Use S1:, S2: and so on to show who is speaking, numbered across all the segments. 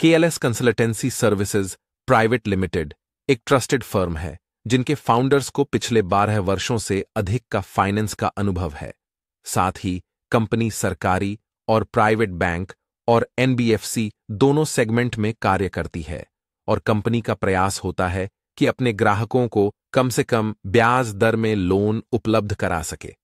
S1: KLS consultancy services private limited एक trusted firm है जिनके फाउंडर्स को पिछले बारह वर्षों से अधिक का फाइनेंस का अनुभव है साथ ही कंपनी सरकारी और प्राइवेट बैंक और एनबीएफसी दोनों सेगमेंट में कार्य करती है और कंपनी का प्रयास होता है कि अपने ग्राहकों को कम से कम ब्याज दर में लोन उपलब्ध करा सके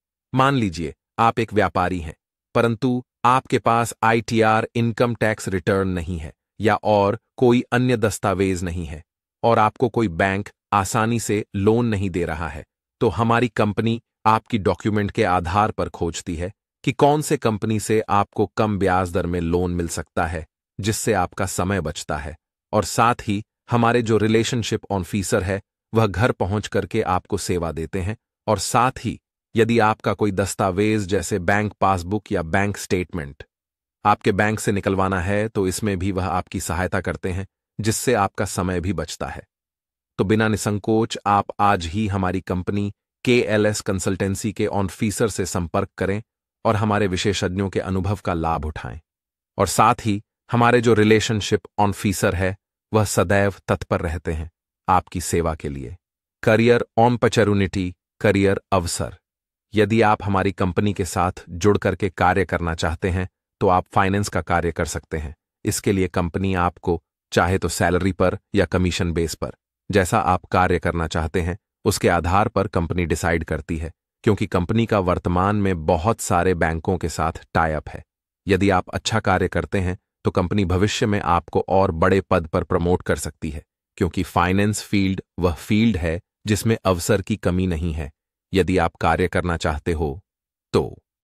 S1: मान लीजिए आप एक व्यापारी हैं परंतु आपके पास आईटीआर इनकम टैक्स रिटर्न नहीं है या और कोई अन्य दस्तावेज नहीं है और आपको कोई बैंक आसानी से लोन नहीं दे रहा है तो हमारी कंपनी आपकी डॉक्यूमेंट के आधार पर खोजती है कि कौन से कंपनी से आपको कम ब्याज दर में लोन मिल सकता है जिससे आपका समय बचता है और साथ ही हमारे जो रिलेशनशिप ऑफिसर है वह घर पहुंच करके आपको सेवा देते हैं और साथ ही यदि आपका कोई दस्तावेज जैसे बैंक पासबुक या बैंक स्टेटमेंट आपके बैंक से निकलवाना है तो इसमें भी वह आपकी सहायता करते हैं जिससे आपका समय भी बचता है तो बिना निसंकोच आप आज ही हमारी कंपनी के एल एस कंसल्टेंसी के ऑनफीसर से संपर्क करें और हमारे विशेषज्ञों के अनुभव का लाभ उठाएं और साथ ही हमारे जो रिलेशनशिप ऑनफीसर है वह सदैव तत्पर रहते हैं आपकी सेवा के लिए करियर ऑम्पचरुनिटी करियर अवसर यदि आप हमारी कंपनी के साथ जुड़ करके कार्य करना चाहते हैं तो आप फाइनेंस का कार्य कर सकते हैं इसके लिए कंपनी आपको चाहे तो सैलरी पर या कमीशन बेस पर जैसा आप कार्य करना चाहते हैं उसके आधार पर कंपनी डिसाइड करती है क्योंकि कंपनी का वर्तमान में बहुत सारे बैंकों के साथ टाइप है यदि आप अच्छा कार्य करते हैं तो कंपनी भविष्य में आपको और बड़े पद पर प्रमोट कर सकती है क्योंकि फाइनेंस फील्ड वह फील्ड है जिसमें अवसर की कमी नहीं है यदि आप कार्य करना चाहते हो तो